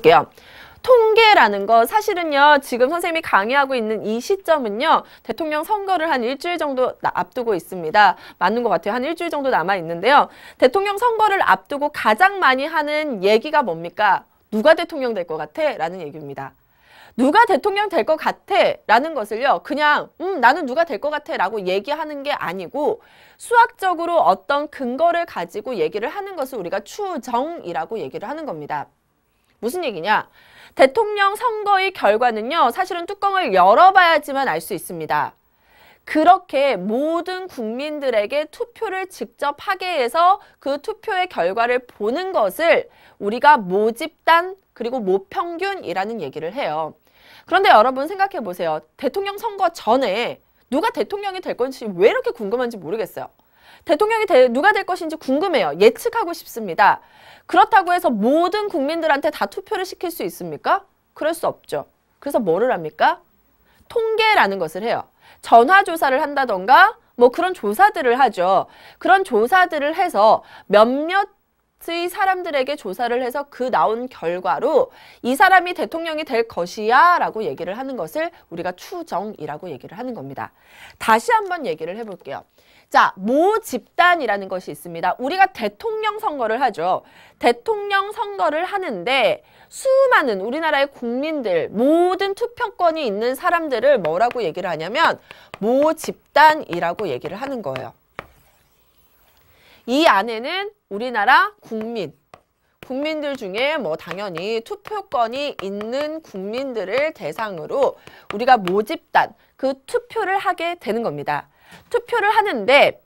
게요. 통계라는 거 사실은요 지금 선생님이 강의하고 있는 이 시점은요 대통령 선거를 한 일주일 정도 앞두고 있습니다 맞는 것 같아요 한 일주일 정도 남아 있는데요 대통령 선거를 앞두고 가장 많이 하는 얘기가 뭡니까 누가 대통령 될 것 같아 라는 얘기입니다 누가 대통령 될 것 같아 라는 것을요 그냥 음 나는 누가 될 것 같아 라고 얘기하는 게 아니고 수학적으로 어떤 근거를 가지고 얘기를 하는 것을 우리가 추정이라고 얘기를 하는 겁니다 무슨 얘기냐? 대통령 선거의 결과는요. 사실은 뚜껑을 열어봐야지만 알 수 있습니다. 그렇게 모든 국민들에게 투표를 직접 하게 해서 그 투표의 결과를 보는 것을 우리가 모집단 그리고 모평균이라는 얘기를 해요. 그런데 여러분 생각해 보세요. 대통령 선거 전에 누가 대통령이 될 건지 왜 이렇게 궁금한지 모르겠어요. 대통령이 누가 될 것인지 궁금해요. 예측하고 싶습니다. 그렇다고 해서 모든 국민들한테 다 투표를 시킬 수 있습니까? 그럴 수 없죠. 그래서 뭐를 합니까? 통계라는 것을 해요. 전화조사를 한다던가 뭐 그런 조사들을 하죠. 그런 조사들을 해서 몇몇 의 사람들에게 조사를 해서 그 나온 결과로 이 사람이 대통령이 될 것이야 라고 얘기를 하는 것을 우리가 추정이라고 얘기를 하는 겁니다. 다시 한번 얘기를 해볼게요. 자, 모 집단이라는 것이 있습니다. 우리가 대통령 선거를 하죠. 대통령 선거를 하는데 수많은 우리나라의 국민들, 모든 투표권이 있는 사람들을 뭐라고 얘기를 하냐면 모 집단이라고 얘기를 하는 거예요. 이 안에는 우리나라 국민, 국민들 중에 뭐 당연히 투표권이 있는 국민들을 대상으로 우리가 모집단, 그 투표를 하게 되는 겁니다. 투표를 하는데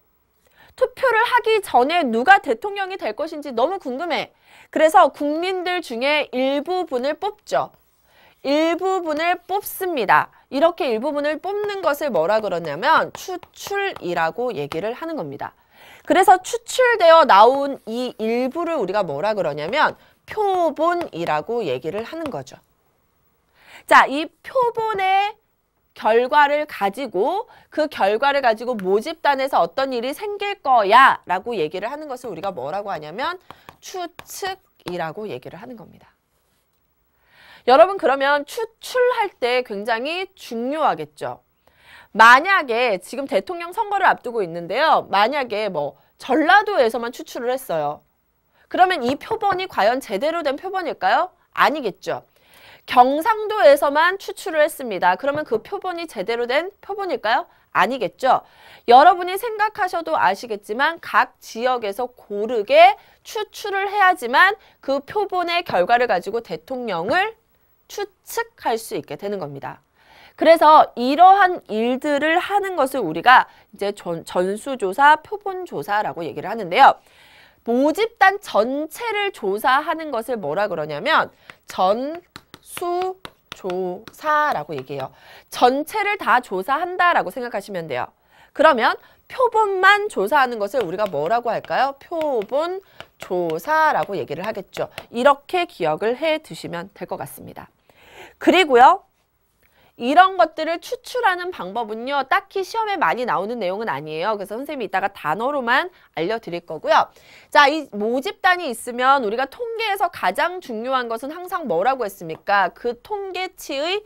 투표를 하기 전에 누가 대통령이 될 것인지 너무 궁금해. 그래서 국민들 중에 일부분을 뽑죠. 일부분을 뽑습니다. 이렇게 일부분을 뽑는 것을 뭐라 그러냐면 추출이라고 얘기를 하는 겁니다. 그래서 추출되어 나온 이 일부를 우리가 뭐라 그러냐면 표본이라고 얘기를 하는 거죠. 자, 이 표본의 결과를 가지고 그 결과를 가지고 모집단에서 어떤 일이 생길 거야 라고 얘기를 하는 것을 우리가 뭐라고 하냐면 추측이라고 얘기를 하는 겁니다. 여러분 그러면 추출할 때 굉장히 중요하겠죠. 만약에 지금 대통령 선거를 앞두고 있는데요. 만약에 뭐 전라도에서만 추출을 했어요. 그러면 이 표본이 과연 제대로 된 표본일까요? 아니겠죠. 경상도에서만 추출을 했습니다. 그러면 그 표본이 제대로 된 표본일까요? 아니겠죠. 여러분이 생각하셔도 아시겠지만 각 지역에서 고르게 추출을 해야지만 그 표본의 결과를 가지고 대통령을 추측할 수 있게 되는 겁니다. 그래서 이러한 일들을 하는 것을 우리가 이제 전, 전수조사, 표본조사라고 얘기를 하는데요. 모집단 전체를 조사하는 것을 뭐라 그러냐면 전 수, 조사라고 얘기해요. 전체를 다 조사한다라고 생각하시면 돼요. 그러면 표본만 조사하는 것을 우리가 뭐라고 할까요? 표본 조사라고 얘기를 하겠죠. 이렇게 기억을 해 두시면 될 것 같습니다. 그리고요. 이런 것들을 추출하는 방법은요. 딱히 시험에 많이 나오는 내용은 아니에요. 그래서 선생님이 이따가 단어로만 알려드릴 거고요. 자, 이 모집단이 있으면 우리가 통계에서 가장 중요한 것은 항상 뭐라고 했습니까? 그 통계치의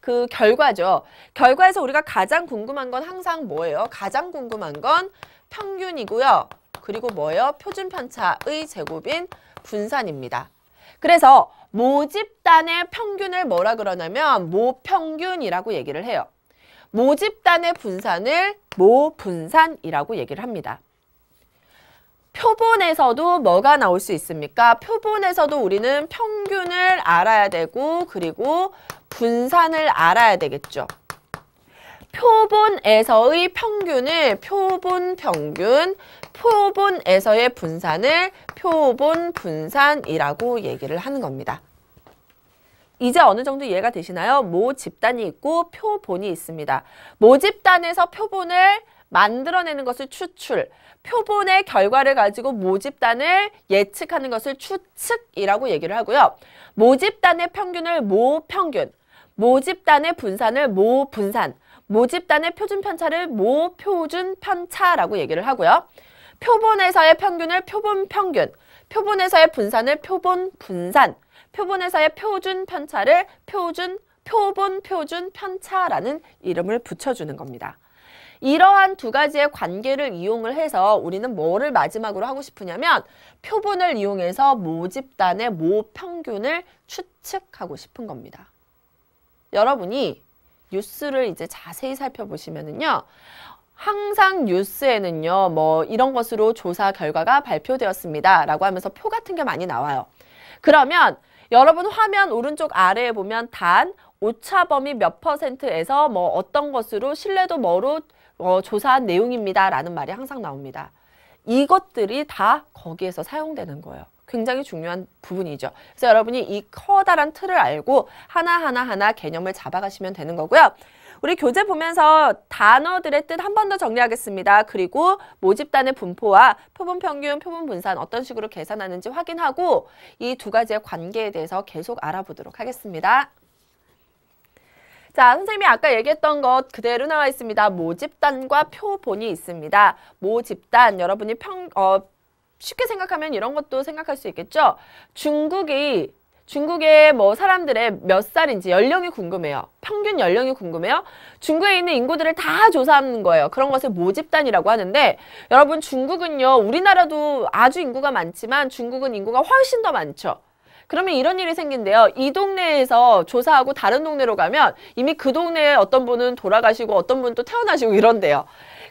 그 결과죠. 결과에서 우리가 가장 궁금한 건 항상 뭐예요? 가장 궁금한 건 평균이고요. 그리고 뭐예요? 표준편차의 제곱인 분산입니다. 그래서 모집단의 평균을 뭐라 그러냐면 모평균이라고 얘기를 해요. 모집단의 분산을 모분산이라고 얘기를 합니다. 표본에서도 뭐가 나올 수 있습니까? 표본에서도 우리는 평균을 알아야 되고 그리고 분산을 알아야 되겠죠. 표본에서의 평균을 표본 평균, 표본에서의 분산을 표본 분산이라고 얘기를 하는 겁니다. 이제 어느 정도 이해가 되시나요? 모 집단이 있고 표본이 있습니다. 모 집단에서 표본을 만들어내는 것을 추출, 표본의 결과를 가지고 모집단을 예측하는 것을 추측이라고 얘기를 하고요. 모집단의 평균을 모평균, 모집단의 분산을 모분산, 모집단의 표준 편차를 모표준 편차라고 얘기를 하고요. 표본에서의 평균을 표본 평균, 표본에서의 분산을 표본 분산, 표본회사의 표준 편차를 표준 표본 표준 편차라는 이름을 붙여주는 겁니다. 이러한 두 가지의 관계를 이용을 해서 우리는 뭐를 마지막으로 하고 싶으냐면 표본을 이용해서 모집단의 모평균을 추측하고 싶은 겁니다. 여러분이 뉴스를 이제 자세히 살펴보시면은요. 항상 뉴스에는요, 뭐, 이런 것으로 조사 결과가 발표되었습니다. 라고 하면서 표 같은 게 많이 나와요. 그러면 여러분 화면 오른쪽 아래에 보면 단 오차범위 몇 퍼센트에서 뭐 어떤 것으로 신뢰도 뭐로 어, 조사한 내용입니다. 라는 말이 항상 나옵니다. 이것들이 다 거기에서 사용되는 거예요. 굉장히 중요한 부분이죠. 그래서 여러분이 이 커다란 틀을 알고 하나하나하나 개념을 잡아가시면 되는 거고요. 우리 교재 보면서 단어들의 뜻 한 번 더 정리하겠습니다. 그리고 모집단의 분포와 표본 평균, 표본 분산 어떤 식으로 계산하는지 확인하고 이 두 가지의 관계에 대해서 계속 알아보도록 하겠습니다. 자, 선생님이 아까 얘기했던 것 그대로 나와 있습니다. 모집단과 표본이 있습니다. 모집단, 여러분이 평, 어, 쉽게 생각하면 이런 것도 생각할 수 있겠죠? 중국이 중국의 뭐 사람들의 몇 살인지 연령이 궁금해요. 평균 연령이 궁금해요. 중국에 있는 인구들을 다 조사하는 거예요. 그런 것을 모집단이라고 하는데 여러분 중국은요. 우리나라도 아주 인구가 많지만 중국은 인구가 훨씬 더 많죠. 그러면 이런 일이 생긴데요. 이 동네에서 조사하고 다른 동네로 가면 이미 그 동네에 어떤 분은 돌아가시고 어떤 분은 또 태어나시고 이런데요.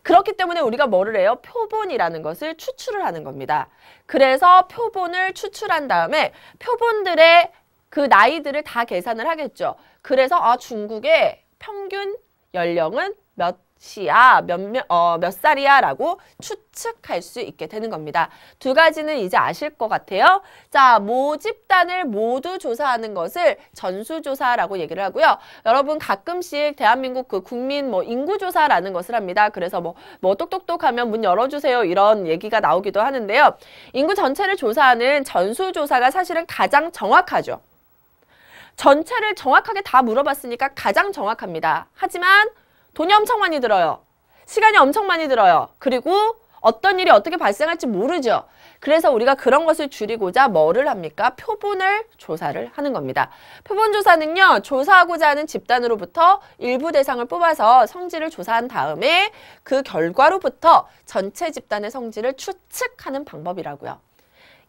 그렇기 때문에 우리가 뭐를 해요? 표본이라는 것을 추출을 하는 겁니다. 그래서 표본을 추출한 다음에 표본들의 그 나이들을 다 계산을 하겠죠. 그래서 아 중국의 평균 연령은 몇 시야 몇몇 어, 몇 살이야라고 추측할 수 있게 되는 겁니다. 두 가지는 이제 아실 것 같아요. 자, 모집단을 모두 조사하는 것을 전수조사라고 얘기를 하고요. 여러분 가끔씩 대한민국 그 국민 뭐 인구조사라는 것을 합니다. 그래서 뭐, 뭐 똑똑똑하면 문 열어주세요 이런 얘기가 나오기도 하는데요. 인구 전체를 조사하는 전수조사가 사실은 가장 정확하죠. 전체를 정확하게 다 물어봤으니까 가장 정확합니다. 하지만 돈이 엄청 많이 들어요. 시간이 엄청 많이 들어요. 그리고 어떤 일이 어떻게 발생할지 모르죠. 그래서 우리가 그런 것을 줄이고자 뭐를 합니까? 표본을 조사를 하는 겁니다. 표본 조사는요. 조사하고자 하는 집단으로부터 일부 대상을 뽑아서 성질을 조사한 다음에 그 결과로부터 전체 집단의 성질을 추측하는 방법이라고요.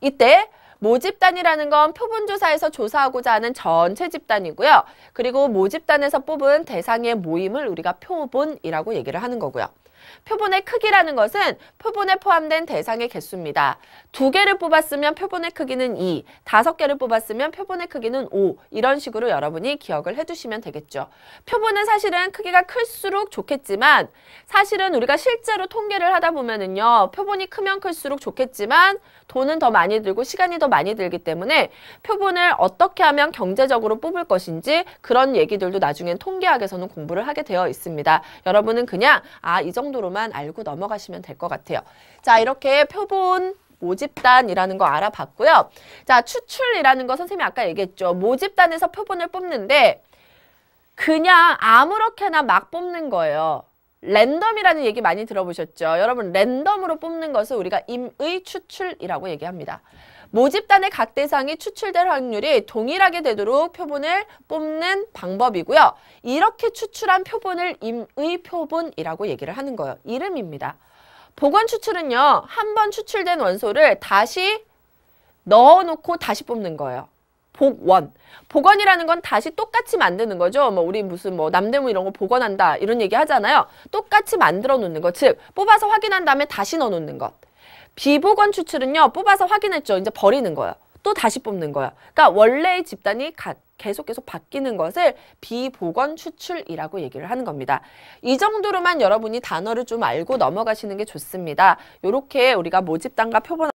이때 모집단이라는 건 표본조사에서 조사하고자 하는 전체 집단이고요. 그리고 모집단에서 뽑은 대상의 모임을 우리가 표본이라고 얘기를 하는 거고요. 표본의 크기라는 것은 표본에 포함된 대상의 개수입니다. 두 개를 뽑았으면 표본의 크기는 2, 다섯 개를 뽑았으면 표본의 크기는 5 이런 식으로 여러분이 기억을 해주시면 되겠죠. 표본은 사실은 크기가 클수록 좋겠지만 사실은 우리가 실제로 통계를 하다 보면은요. 표본이 크면 클수록 좋겠지만 돈은 더 많이 들고 시간이 더 많이 들기 때문에 표본을 어떻게 하면 경제적으로 뽑을 것인지 그런 얘기들도 나중엔 통계학에서는 공부를 하게 되어 있습니다. 여러분은 그냥 아, 이 정도 정도로만 알고 넘어가시면 될 것 같아요. 자, 이렇게 표본 모집단이라는 거 알아봤고요. 자, 추출이라는 거 선생님이 아까 얘기했죠. 모집단에서 표본을 뽑는데 그냥 아무렇게나 막 뽑는 거예요. 랜덤이라는 얘기 많이 들어보셨죠? 여러분 랜덤으로 뽑는 것을 우리가 임의 추출이라고 얘기합니다. 모집단의 각 대상이 추출될 확률이 동일하게 되도록 표본을 뽑는 방법이고요. 이렇게 추출한 표본을 임의 표본이라고 얘기를 하는 거예요. 이름입니다. 복원 추출은요. 한번 추출된 원소를 다시 넣어놓고 다시 뽑는 거예요. 복원. 복원이라는 건 다시 똑같이 만드는 거죠. 뭐 우리 무슨 뭐 남대문 이런 거 복원한다 이런 얘기 하잖아요. 똑같이 만들어 놓는 것. 즉 뽑아서 확인한 다음에 다시 넣어 놓는 것. 비보건 추출은요. 뽑아서 확인했죠. 이제 버리는 거예요. 또 다시 뽑는 거예요. 그러니까 원래의 집단이 가, 계속 계속 바뀌는 것을 비보건 추출이라고 얘기를 하는 겁니다. 이 정도로만 여러분이 단어를 좀 알고 넘어가시는 게 좋습니다. 이렇게 우리가 모집단과 표본